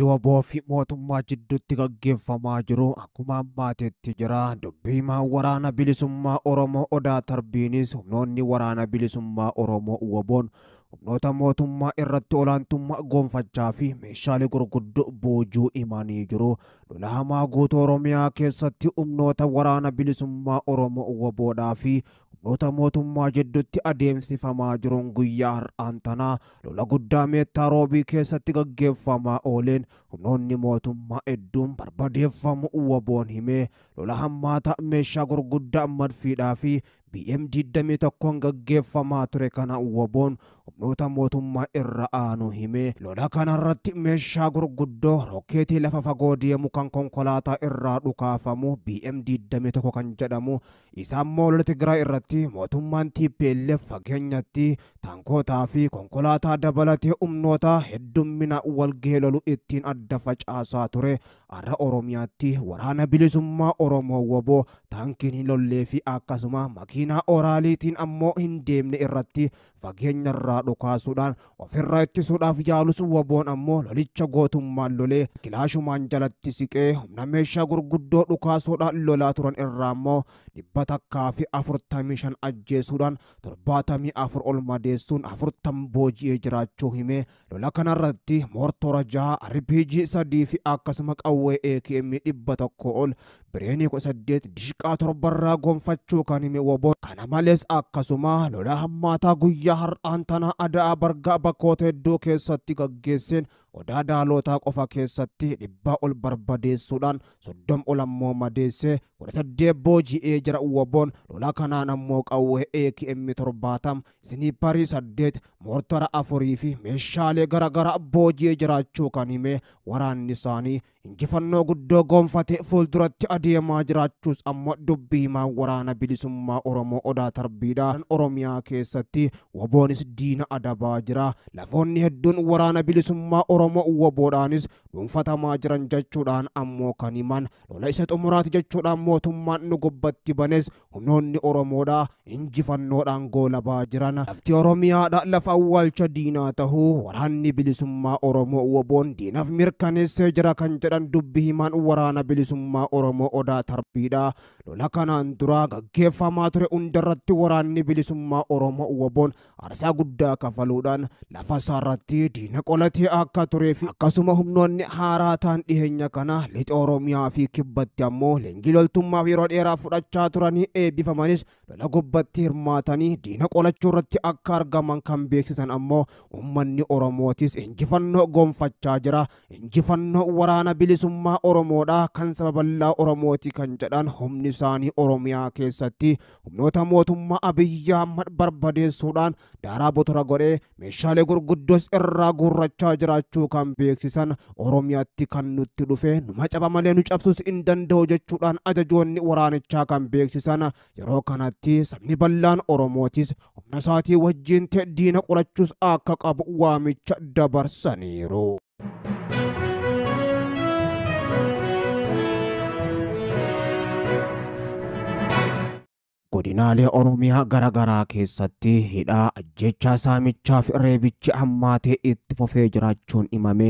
Walii fi mootummaa jidduutti gaggeeffamaa jiru akkuma ammaatetti jira. Dubbiimaan waraana bilisummaa Oromoo Odaa Tarbiinis humnoonni waraana bilisummaa Oromoo waboon humnoota mootummaa irratti olaantummaa goonfachaa fi meeshaalee gurguddoo boojuu imanii jiru. Lola hamaa guutuu Oromiyaa keessatti humnoota waraana bilisummaa Oromoo waboodhaa fi barnoota mootummaa jeddutti adeemsifamaa jiruun guyyaa har'aan tanaa lola guddaa meettaa roobii keessatti gaggeeffamaa ooleen humnoonni mootummaa hedduun barbadeeffamu uwwaboon himee lola hammaata meeshaa gurguddaa madfiidhaa fi BM 21 gaggeeffamaa ture kana uwwaboon humnoota mootummaa irra aanu hime lola kanarratti meeshaa gurguddoo rokkeetii lafa fagoo deemu kan konkolaataa irraa dhukaafamu BM 21 kan jedhamu isaan moola Tigraay irratti mootummaan TPLF fageenyatti taankootaa fi konkolaataa dabalatee humnoota heddummina walgeelolu ittiin adda facaasaa ture har'a Oromiyaatti waraana bilisummaa Oromoo woboo taankiin hin lollee fi akkasuma makii makiinaa oraaliitiin ammoo hin deemne irratti fageenyarraa dhokaasuudhaan ofirraa ittisuudhaaf yaalus waboon ammoo lolicha gootummaan lolee kilaashumaan jalatti siqee humna meeshaa gurguddoo dhukaasuudhaan lolaa turan irraa ammoo dhibba takkaa fi afurtamii shan ajjeesuudhaan torbaatamii afur ol madeessuun afurtam booji'ee jiraachuu himee lola kanarratti moortora jaha arbiijii sadii fi akkasuma qawwee eekii dhibba tokko ol bireenii kudha saddeet dishiqaa torbarraa gonfachuu kan hime waboon kana malees akkasuma lola hammaataa guyyaa har'aan tanaa adaa bargaa bakkoota hedduu keessatti gaggeesseen odaa daalotaa qofa keessatti dhibbaa ol barbadeessuudhaan soddom ol ammoo madeessee kudha saddeet booji'ee jira uwaboon lolaa kanaan ammoo qawwee eeki emmi torbaatam isinii parii saddeet moortara afurii fi meeshaalee garagara booji'ee jiraachuu kan himee waraanni isaanii injifannoo guddoo gonfatee fuulduratti adeemaa jiraachuus ammoo dubbii himaa waraana bilisummaa oromoo odaa tarbiidhaan oromiyaa keessatti waboonis diina adabaa jira lafoonni hedduun waraana bilisummaa oromoo Oromo hubaboodhaanis dhuunfatamaa jiran jechuudhaan ammoo kan himan lola isa xumuraati jechuudhaan mootummaan nu gobbatti banes humnoonni Oromoodha injifannoodhaan goolabaa jiran lafti Oromiyaadha lafa awwaalcha diinaa tahuu waraanni bilisummaa Oromoo hubaboon diinaaf mirkaneessee jira kan jedhan dubbi himan waraana bilisummaa Oromoo odaa tarbiidha lola kanaan dura gaggeeffamaa ture hundarratti waraanni bilisummaa Oromoo hubaboon arsaa guddaa kafaluudhaan lafa isaarratti diina qolatee akka ture fi akkasuma humnoonni haaraa ta'an dhiheenya kana lixa Oromiyaa fi kibbatti ammoo loltummaa fi yeroo dheeraa fudhachaa turanii eebbifamanis lola gubbatti hirmaatanii diina qolachuu irratti akka argaman kan beeksisan ammoo uummanni Oromootis injifannoo gonfachaa jira. Injifannoo waraana bilisummaa Oromoodha kan saba bal'aa Oromooti kan jedhan humni isaanii Oromiyaa keessatti humnoota mootummaa abiyyaa barbadeessuudhaan daaraa botora godhee meeshaalee gurguddos irraa guurrachaa jiraachuu kan beeksisan Oromiyaatti kan nutti dhufe numa caba malee nu cabsus hin danda'u jechuudhaan ajajoonni waraanichaa kan beeksisan yeroo kanatti sabni bal'aan Oromootis humna saatii wajjin ta'e diina qorachuus akka qabu waamicha dabarsaniiru. inaalee Oromiyaa garaa keessatti hidhaa ajjechaa saamichaaf reebichi hammaatee itti fofee jiraachuun himame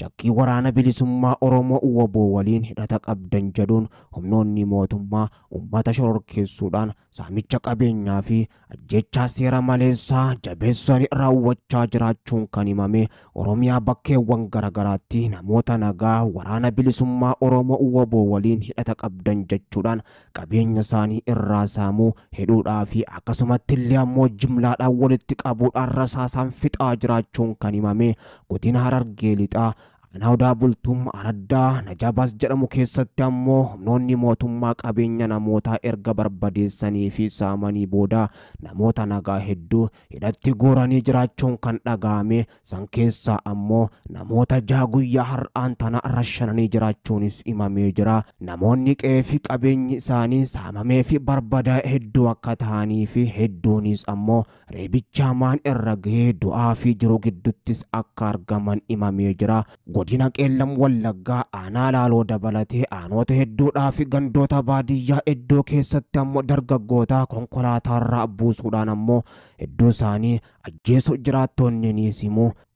shakkii waraana bilisummaa Oromoo woboo waliin hidhata qabdan jedhuun humnoonni mootummaa uummata shororkeessuudhaan saamicha qabeenyaa fi ajjechaa seera maleessaa jabeessanii raawwachaa jiraachuun kan himame Oromiyaa bakkeewwan garaatti namoota nagaa waraana bilisummaa Oromoo woboo waliin hidhata qabdan jechuudhaan qabeenya isaanii irraa saamu. hidhuudhaa fi akkasumatti illee ammoo jimlaadhaan walitti qabuudhaan rasaasaan fixaa jiraachuun kan himame godina harar lixaa Naawudaa bultummaa Araddaa Najaabaas jedhamu keessatti ammoo humnoonni mootummaa qabeenya namootaa erga barbadeessanii fi saamanii booda namoota nagaa hedduu hidhatti guuranii jiraachuun kan dhaga'ame. San keessaa ammoo namoota jaa guyyaa har'aan tana rashananii jiraachuunis himamee jira. Namoonni qe'ee fi qabeenyi isaanii saamamee fi barbadaa hedduu akka ta'anii fi hedduunis ammoo reebicha maan irra ga'ee du'aa fi jiru gidduuttis akka argaman himamee jira. godina qeellam wallaggaa aanaa laaloo dabalatee aanoota hedduudhaa gandoota baadiyyaa iddoo keessatti ammoo dargaggoota konkolaataa irraa buusuudhaan ammoo hedduu isaanii ajjeesu jiraattonni ni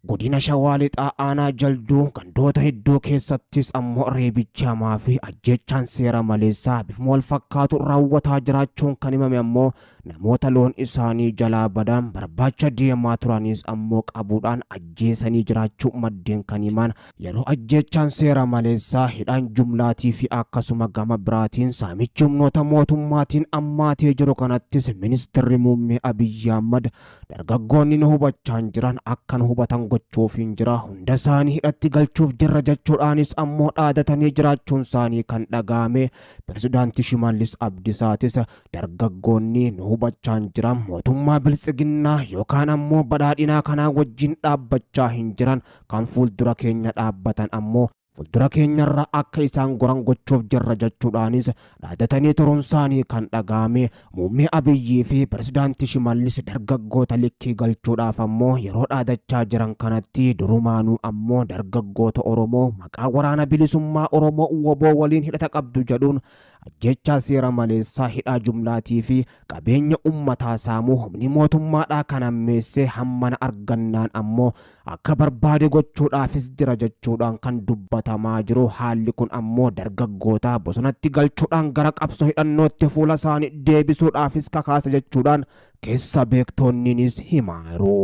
Godina shawaalixaa Aanaa Jalduu gandoota hedduu keessattis ammoo reebichamaa fi ajjechaan seera maleessaa bifuma wal fakkaatu raawwataa jiraachuun kan himame ammoo namoota loon isaanii jalaa badaan barbaacha deemaa turanis ammoo qabuudhaan ajjeesanii jiraachuu maddeen kan himan yeroo ajjechaan seera maleessaa hidhaan jumlaatii fi akkasuma gama biraatiin saamichi humnoota mootummaatiin ammaatee jiru kanattis ministiri muummee Abiyyi Ahmad dargaggoonni hubachaan jiran akkan hubatan gochuuf hin hunda isaanii hidhatti galchuuf jirra jechuudhaanis ammoo dhaadatanii jiraachuun isaanii kan dhagaame pirezidaantii shimalis Abdisaatis dargaggoonni nu hubachaan jiran mootummaa bilisiginnaa yookaan ammoo badhaadhinaa kanaa wajjin dhaabbachaa hin jiran kan fuuldura keenya dhaabbatan ammoo fuuldura keenyarra akka isaan goran gochuuf jirra jechuudhaanis dhaadatanii turuun isaanii kan dhaga'ame muummee abiyyii fi pirezidaantii shimallis dargaggoota likkii galchuudhaaf ammoo yeroo dhaadachaa jiran kanatti durumaanuu ammoo dargaggoota Oromoo maqaa waraana bilisummaa Oromoo woboo waliin hidhata qabdu jedhuun jecha seera maleessaa hidhaa jumlaatii fi qabeenya uummataa saamuu humni mootummaadha. kan ammeessee hammana argannaan ammoo akka barbaade gochuudhaafis jira jechuudhaan kan dubbatamaa jiru haalli kun ammoo dargaggoota bosonatti galchuudhaan gara qabsoo hidhannootti fuula isaanii deebisuudhaafis kakaasa jechuudhaan keessa beektoonniinis himaaru.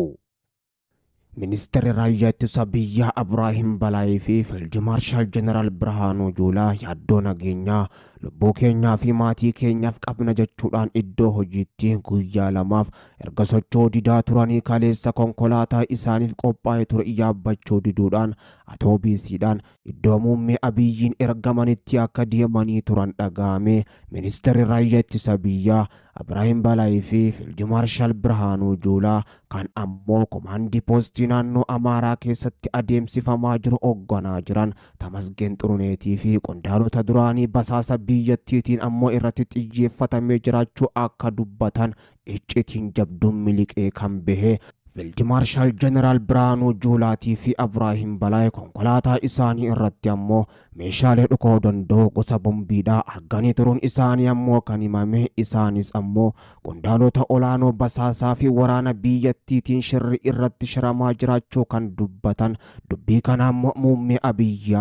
Ministeerri raayyaa ittisa biyyaa Abiraahim Balaayee fi Fiildi Maarshaal Jeneraal Birhaanuu Juulaa yaaddoo nageenyaa lubbuu keenyaa fi maatii keenyaaf qabna jechuudhaan iddoo hojiitti guyyaa lamaaf erga sochoo didaa turanii kaleessa konkolaataa isaaniif qophaa'e ture iyaabbachuu diduudhaan atoobiisiidhaan iddoo muummee abiyyiin ergamanitti akka deemanii turan dhaga'ame. ministeri raayyaa ittisa biyyaa Abrahim Balai fi Fiildi Maarshaal Birhaanuu Juulaa kan ammoo komaandii poostii naannoo Amaaraa keessatti adeemsifamaa jiru hoogganaa jiran Tamasgeen Xiruneetii fi qondaalota duraanii basaasa biyyattiitiin ammoo irratti xiyyeeffatamee jiraachuu akka dubbatan iccitiin jabduun miliqee kan bahe Fiildi marshal Jeneraal Biraanuu Juulaatii fi Abiraahim konkolaataa isaanii irratti ammoo meeshaalee dhukoo danda'u gosa bombiidhaa arganii turuun isaanii ammoo kan himame isaanis ammoo qondaalota olaanoo basaasaa fi waraana biyyattiitiin shirri irratti shiramaa jiraachuu kan dubbatan dubbii kana muummee Abiyyi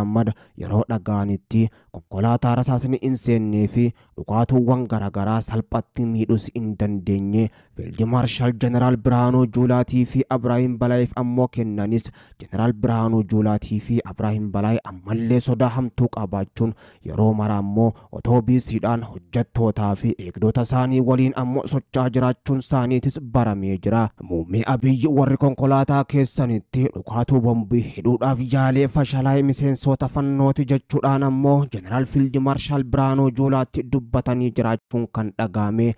yeroo dhagaanitti konkolaataa rasaasni hin seennee fi dhukaatuuwwan garaagaraa salphatti miidhus hin dandeenye فيلد مارشال جنرال برهانو جولاتي في أبراهيم بلاي في أموكن نانيس جنرال برهانو جولاتي في أبراهيم بلاي أمالي صدا همتو قباچون يرو مرامو أوتوبي سيدان حجتو تافي إقدوتا ساني ولين أمو سوچا جراچون ساني تس برامي جرا مومي أبي ورّي كونكولاتا كيسانيتي لقاتو بومبي هدودا في جالي فشالاي مسين سوتا فنوتي جتشودان أمو جنرال فيلد مارشال برهانو جولاتي دبتاني جراچون كان دقامي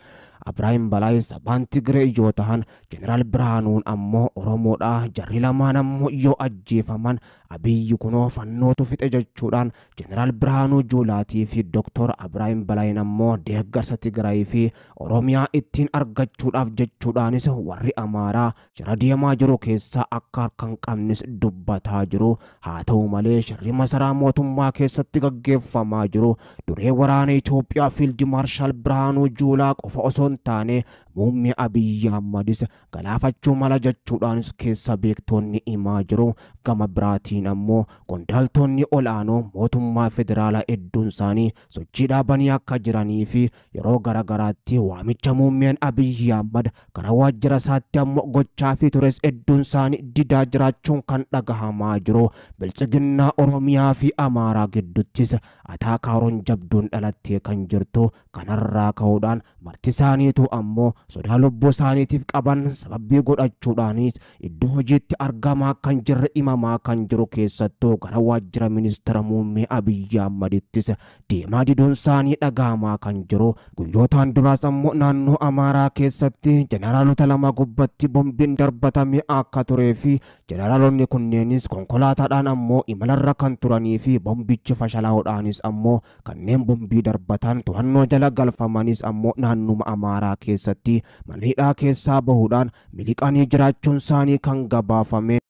abraahim balaayis abbaan tigiree yoo ta'an jeneraal birhaanuun ammoo oromoodha jarri lamaan ammoo yoo ajjeefaman abiyyi kunoo fannootu fixe jechuudhaan jeneraal Birhaanuu Juulaatii fi Dooktor Abiraayim Balaayin ammoo deeggarsa Tigraayii fi Oromiyaa ittiin argachuudhaaf jechuudhaanis warri Amaaraa jara deemaa jiru keessaa akka harkan qabnis dubbataa jiru. Haa ta'u malee shirri masaraa mootummaa keessatti gaggeeffamaa jiru duree waraana Itoophiyaa Fiild Maarshaal Birhaanuu Juulaa qofa osoo hin taane muummee Abiyyi Ahmadis galaafachuu mala jechuudhaanis keessa beektoonni himaa jiru. Gama biraatiin ammoo qondaaltoonni ol'aanoo mootummaa federaalaa hedduun isaanii sochii dhaabanii akka jiranii fi yeroo garagaraatti waamicha muummeen Abiyyi Ahmad karaa waajjira isaatti ammoo gochaa fi tures hedduun isaanii didaa jiraachuun kan dhagahamaa jiru. Bilchiginnaa Oromiyaa fi Amaaraa gidduuttis ataakaa roon jabduun dhalattee kan jirtu kanarraa ka'uudhaan marti isaaniitu ammoo sodaa lubbuu isaaniitiif qaban sababii godhachuudhaanis iddoo hojiitti argamaa kan jirre imamaa kan jiru keessattuu gara waajjira ministeera muummee abiyyi ahmadittis deemaa diduun isaanii dhagaamaa kan jiru guyyootaan duraas ammoo naannoo amaaraa keessatti jeneraalota lama gubbatti bombiin darbatame akka turee fi jeneraalonni kunneenis konkolaataadhaan ammoo imalarra kan turanii fi bombichi fashalaa'uudhaanis ammoo kanneen bombii darbatan to'annoo jala galfamanis ammoo naannuma amaaraa keessatti malliidhaa keessaa bahuudhaan miliqanii jiraachuun isaanii kan gabaafame